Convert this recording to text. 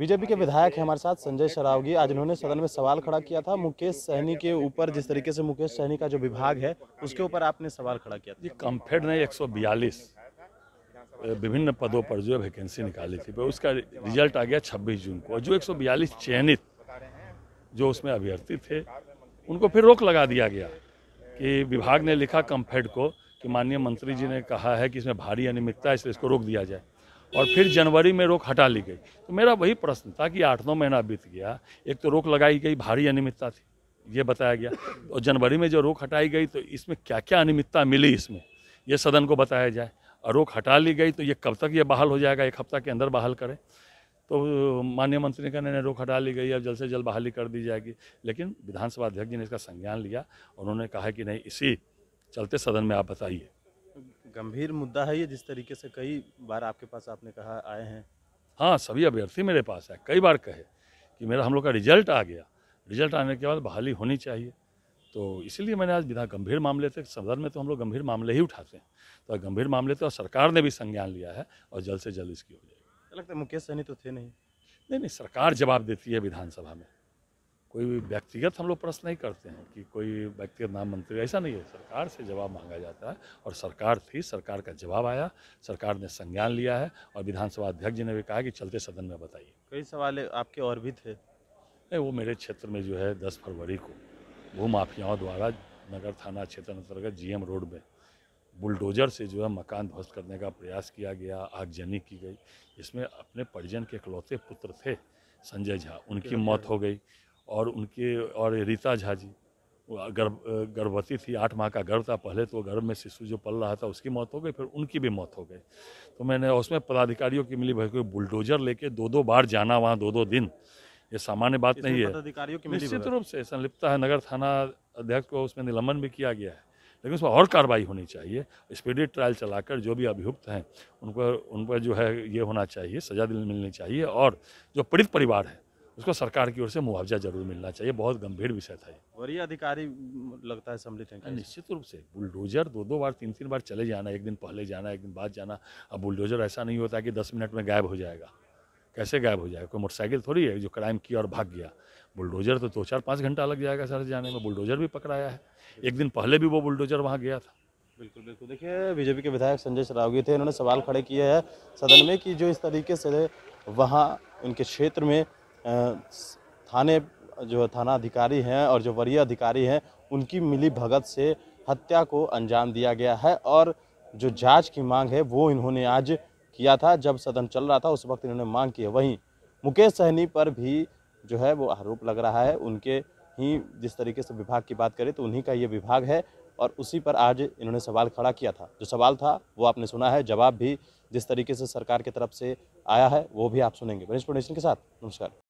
BJP के विधायक है हमारे साथ संजय शरावगी आज इन्होंने सदन में सवाल खड़ा किया था मुकेश सहनी के ऊपर जिस तरीके से मुकेश सहनी का जो विभाग है उसके ऊपर आपने सवाल खड़ा किया था कम्फेड ने एक विभिन्न पदों पर जो वैकेंसी निकाली थी उसका रिजल्ट आ गया छब्बीस जून को जो एक चयनित जो उसमें अभ्यर्थी थे उनको फिर रोक लगा दिया गया कि विभाग ने लिखा कम्फेड को कि माननीय मंत्री जी ने कहा है कि इसमें भारी अनियमितता है इसलिए इसको रोक दिया जाए और फिर जनवरी में रोक हटा ली गई तो मेरा वही प्रश्न था कि आठ नौ महीना बीत गया एक तो रोक लगाई गई भारी अनियमितता थी ये बताया गया और जनवरी में जो रोक हटाई गई तो इसमें क्या क्या अनियमितता मिली इसमें ये सदन को बताया जाए और रोक हटा ली गई तो ये कब तक ये बहाल हो जाएगा एक हफ्ता के अंदर बहाल करें तो माननीय मंत्री का निर्णय रोक हटा ली गई अब जल्द से जल्द बहाली कर दी जाएगी लेकिन विधानसभा अध्यक्ष जी ने इसका संज्ञान लिया उन्होंने कहा कि नहीं इसी चलते सदन में आप बताइए गंभीर मुद्दा है ये जिस तरीके से कई बार आपके पास आपने कहा आए हैं हाँ सभी अभ्यर्थी मेरे पास है कई बार कहे कि मेरा हम लोग का रिजल्ट आ गया रिजल्ट आने के बाद बहाली होनी चाहिए तो इसलिए मैंने आज बिना गंभीर मामले थे सदन में तो हम लोग गंभीर मामले ही उठाते हैं तो गंभीर मामले थे तो और सरकार ने भी संज्ञान लिया है और जल्द से जल्द इसकी हो जाएगी लगता है मुकेश सहनी तो थे नहीं नहीं नहीं सरकार जवाब देती है विधानसभा में कोई भी व्यक्तिगत हम लोग प्रश्न नहीं करते हैं कि कोई व्यक्तिगत नाम मंत्री ऐसा नहीं है सरकार से जवाब मांगा जाता है और सरकार थी सरकार का जवाब आया सरकार ने संज्ञान लिया है और विधानसभा अध्यक्ष जी ने भी कहा कि चलते सदन में बताइए कई सवाल आपके और भी थे नहीं वो मेरे क्षेत्र में जो है दस फरवरी को भू माफियाओं द्वारा नगर थाना क्षेत्र अंतर्गत जी रोड में बुलडोजर से जो है मकान ध्वस्त करने का प्रयास किया गया आगजनी की गई इसमें अपने परिजन के इकलौते पुत्र थे संजय झा उनकी मौत हो गई और उनके और रीता झा जी गर्भ गर्भवती थी आठ माह का गर्भ था पहले तो गर्भ में शिशु जो पल रहा था उसकी मौत हो गई फिर उनकी भी मौत हो गई तो मैंने उसमें पदाधिकारियों की मिली भाई कोई बुलडोजर लेके दो दो बार जाना वहाँ दो दो दिन ये सामान्य बात नहीं है निश्चित रूप से संलिप्त है नगर थाना अध्यक्ष को उसमें निलंबन भी किया गया है लेकिन उसमें और कार्रवाई होनी चाहिए स्पीडी ट्रायल चलाकर जो भी अभियुक्त हैं उन पर उन पर जो है ये होना चाहिए सजा मिलनी चाहिए और जो पीड़ित परिवार है उसको सरकार की ओर से मुआवजा जरूर मिलना चाहिए बहुत गंभीर विषय था ये वरीय अधिकारी लगता है सम्मिलित है निश्चित रूप से बुलडोजर दो दो बार तीन तीन बार चले जाना एक दिन पहले जाना एक दिन बाद जाना अब बुलडोजर ऐसा नहीं होता कि दस मिनट में गायब हो जाएगा कैसे गायब हो जाएगा कोई मोटरसाइकिल थोड़ी है जो क्राइम किया और भाग गया बुलडोजर तो दो चार पाँच घंटा लग जाएगा सर जाने में बुलडोजर भी पकड़ाया है एक दिन पहले भी वो बुलडोजर वहाँ गया था बिल्कुल बिल्कुल देखिए बीजेपी के विधायक संजय सरावगी थे इन्होंने सवाल खड़े किए हैं सदन में कि जो इस तरीके से वहाँ उनके क्षेत्र में थाने जो थाना अधिकारी हैं और जो वरीय अधिकारी हैं उनकी मिली भगत से हत्या को अंजाम दिया गया है और जो जांच की मांग है वो इन्होंने आज किया था जब सदन चल रहा था उस वक्त इन्होंने मांग की है वहीं मुकेश सहनी पर भी जो है वो आरोप लग रहा है उनके ही जिस तरीके से विभाग की बात करें तो उन्हीं का ये विभाग है और उसी पर आज इन्होंने सवाल खड़ा किया था जो सवाल था वो आपने सुना है जवाब भी जिस तरीके से सरकार की तरफ से आया है वो भी आप सुनेंगे वरिष्ठ प्रोडेशन के साथ नमस्कार